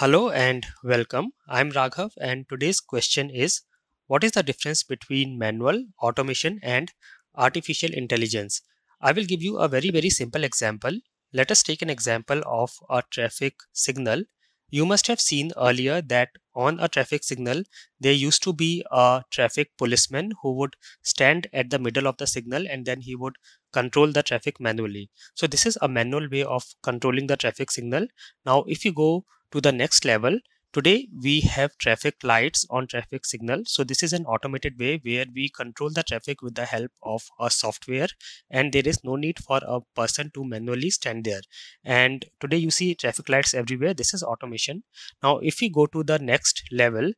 Hello and welcome. I'm Raghav and today's question is what is the difference between manual automation and artificial intelligence? I will give you a very very simple example. Let us take an example of a traffic signal. You must have seen earlier that on a traffic signal there used to be a traffic policeman who would stand at the middle of the signal and then he would control the traffic manually. So this is a manual way of controlling the traffic signal. Now if you go to the next level today we have traffic lights on traffic signal so this is an automated way where we control the traffic with the help of a software and there is no need for a person to manually stand there and today you see traffic lights everywhere this is automation now if we go to the next level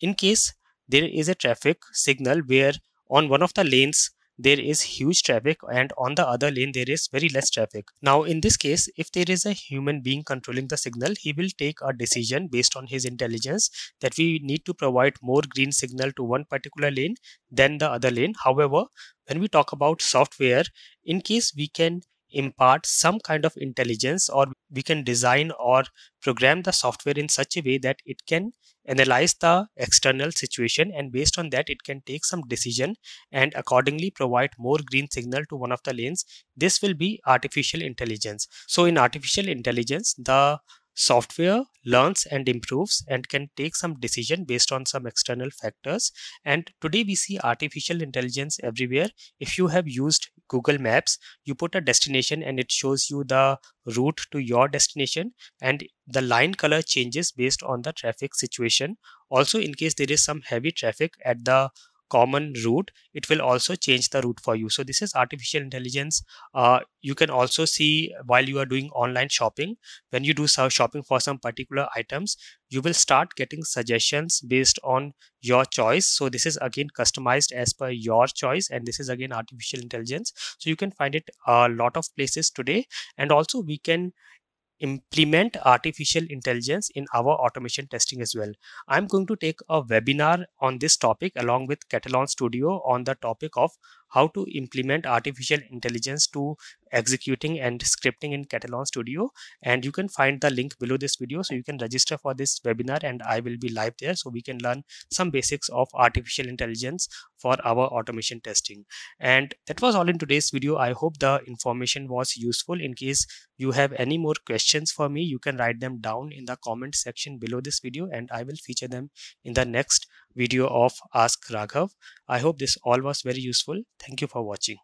in case there is a traffic signal where on one of the lanes there is huge traffic and on the other lane there is very less traffic. Now in this case, if there is a human being controlling the signal, he will take a decision based on his intelligence that we need to provide more green signal to one particular lane than the other lane. However, when we talk about software, in case we can impart some kind of intelligence or we can design or program the software in such a way that it can analyze the external situation and based on that it can take some decision and accordingly provide more green signal to one of the lanes this will be artificial intelligence so in artificial intelligence the software learns and improves and can take some decision based on some external factors and today we see artificial intelligence everywhere if you have used google maps you put a destination and it shows you the route to your destination and the line color changes based on the traffic situation also in case there is some heavy traffic at the common route it will also change the route for you so this is artificial intelligence uh, you can also see while you are doing online shopping when you do shopping for some particular items you will start getting suggestions based on your choice so this is again customized as per your choice and this is again artificial intelligence so you can find it a lot of places today and also we can implement artificial intelligence in our automation testing as well. I'm going to take a webinar on this topic along with Catalan Studio on the topic of how to implement artificial intelligence to executing and scripting in Catalan Studio. And you can find the link below this video so you can register for this webinar and I will be live there so we can learn some basics of artificial intelligence for our automation testing. And that was all in today's video. I hope the information was useful. In case you have any more questions for me, you can write them down in the comment section below this video and I will feature them in the next video of Ask Raghav. I hope this all was very useful. Thank you for watching.